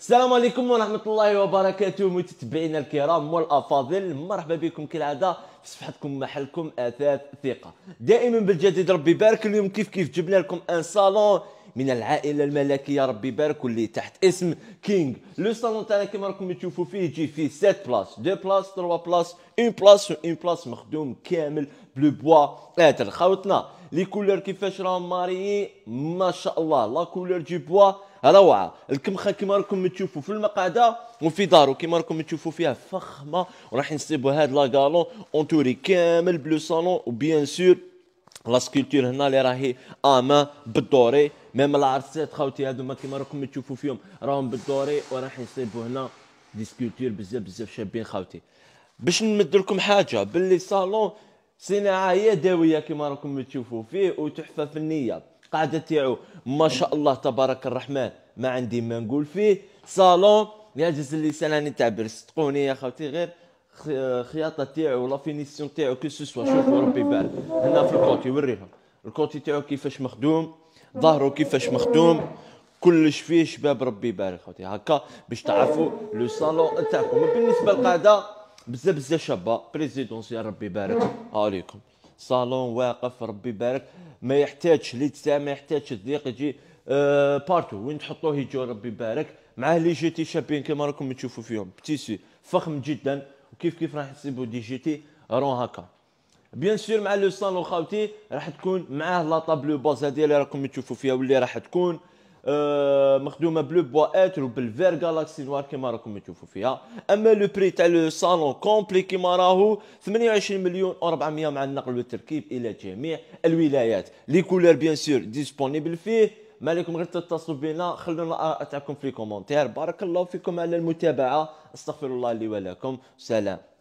السلام عليكم ورحمة الله وبركاته متتبعينا الكرام والأفاضل مرحبا بكم كالعادة في صفحتكم محلكم أثاث ثقة دائما بالجديد ربي يبارك اليوم كيف كيف جبنا لكم ان صالون من العائله الملكيه ربي يبارك واللي تحت اسم كينغ لو صالون تاعنا كيما راكم تشوفوا فيه يجي فيه 7 بلاص 2 بلاص 3 بلاص 1 بلاص و 1 بلاص مخدوم كامل بلو بوا اتر خاوتنا لي كولور كيفاش راهم ماريين ما شاء الله لا كولور دي بوا روعه الكمخه كيما راكم تشوفوا في المقعده وفي دارو كيما راكم تشوفوا فيها فخمه وراح نصيبوا هاد لا غالون اونتوري كامل بلو صالون وبيان سور لا سكولتور هنا اللي راهي اما بالدوري ميم العرسات خاوتي هادو ما كيما راكم تشوفوا فيهم راهم بالدوري وراح يصيبوا هنا دي سكولتور بزاف بزاف شابين خاوتي باش نمد لكم حاجه باللي صالون صناعه يدويه كيما راكم تشوفوا فيه وتحفه فنيه القاعده تاعو ما شاء الله تبارك الرحمن ما عندي ما نقول فيه صالون يعجز اللي راني تعبر صدقوني يا خوتي غير الخياطه تاعو لا فينيسيون تاعو كو سوسوا شوفوا ربي بعد هنا في الكوتي يوريهم الكوتي تاعو كيفاش مخدوم ظهره كيفاش مخدوم كلش فيه شباب ربي يبارك خوتي هكا باش تعرفوا لو صالون تاعكم بالنسبه للقاعده بزاف بزاف شابه بريزيدونسيال ربي يبارك عليكم صالون واقف ربي يبارك ما يحتاجش ليتسا ما يحتاجش الضيق يجي أه بارتو وين تحطوه يجي ربي يبارك معاه لي جيتي شابين كما راكم تشوفوا فيهم بتيسي فخم جدا وكيف كيف راح يصيبوا دي جي تي رون هكا بيان سور مع لو سان خاوتي راح تكون معاه لا طابلو باز هذه اللي راكم تشوفوا فيها واللي راح تكون آه مخدومه بلو بوا اتر وبالفير جالاكسي نوار كيما راكم تشوفوا فيها اما لو بري تاع لو سالون كومبلي كيما راهو 28 مليون و400 مع النقل والتركيب الى جميع الولايات لي كولور بيان سور ديسبونيبل فيه ما عليكم غير تتصلوا بنا خلونا تاعكم في الكومونتير بارك الله فيكم على المتابعه استغفر الله لي ولكم سلام